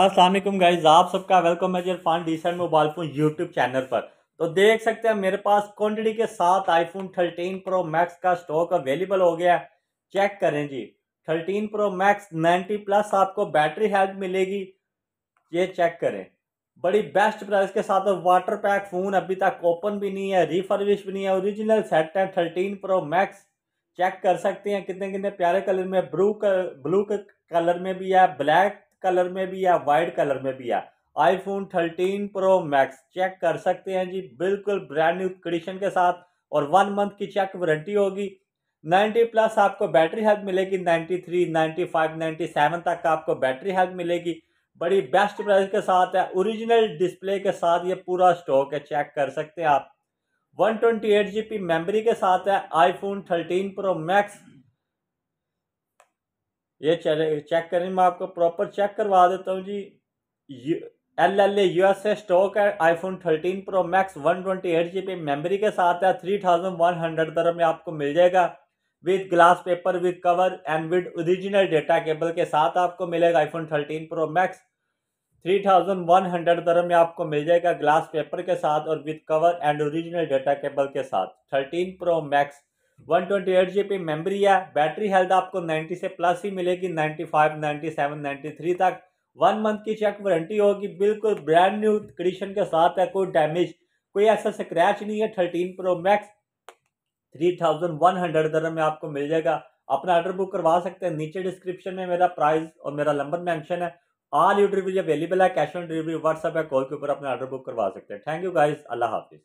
Aslam guys आप सबका welcome है जी इरफान डीसन मोबाइल फ़ोन यूट्यूब चैनल पर तो देख सकते हैं मेरे पास क्वान्टिटी के साथ आईफोन 13 प्रो मैक्स का स्टॉक अवेलेबल हो गया है चेक करें जी 13 प्रो मैक्स 90 प्लस आपको बैटरी हेल्थ मिलेगी ये चेक करें बड़ी बेस्ट प्राइस के साथ वाटर पैक फ़ोन अभी तक ओपन भी नहीं है रिफर्विश भी नहीं है ओरिजिनल सेट है थर्टीन प्रो मैक्स चेक कर सकते हैं कितने कितने प्यारे कलर में ब्लू कलर, ब्लू कलर में भी है ब्लैक कलर में भी या वाइट कलर में भी है आईफोन 13 प्रो मैक्स चेक कर सकते हैं जी बिल्कुल ब्रांड न्यू कंडीशन के साथ और वन मंथ की चेक वारंटी होगी 90 प्लस आपको बैटरी हेल्थ मिलेगी 93, 95, 97 तक आपको बैटरी हेल्थ मिलेगी बड़ी बेस्ट प्राइस के साथ है ओरिजिनल डिस्प्ले के साथ ये पूरा स्टॉक है चेक कर सकते हैं आप one twenty eight G memory के साथ है आईफोन 13 प्रो मैक्स ये चेक करें मैं आपको प्रॉपर चेक करवा देता हूँ जी L L A U S A stock है iPhone 13 pro max 128 twenty memory के साथ है 3100 दर में आपको मिल जाएगा with glass paper with cover and with original data cable के साथ आपको मिलेगा आईफोन 13 प्रो मैक्स 3100 दर में आपको मिल जाएगा ग्लास पेपर के साथ और with cover and original data cable के साथ 13 pro max one twenty eight G B memory है बैटरी हेल्थ आपको नाइन्टी से प्लस ही मिलेगी ninety five ninety seven ninety three तक वन मंथ की चेक वारंटी होगी बिल्कुल ब्रांड न्यू कंडीशन के साथ है कोई डैमेज कोई ऐसा स्क्रैच नहीं है thirteen pro max three thousand one hundred दर में आपको मिल जाएगा अपना ऑर्डर बुक करवा सकते हैं नीचे डिस्क्रिप्शन में मेरा प्राइस और मेरा नंबर मैंशन है ऑल यू डिलीवरी अवेलेबल है कैश ऑन डिलीवरी व्हाट्सअप है कॉल के ऊपर अपना ऑर्डर बुक करवा सकते हैं थैंक यू गाइज अल्लाह हाफिज़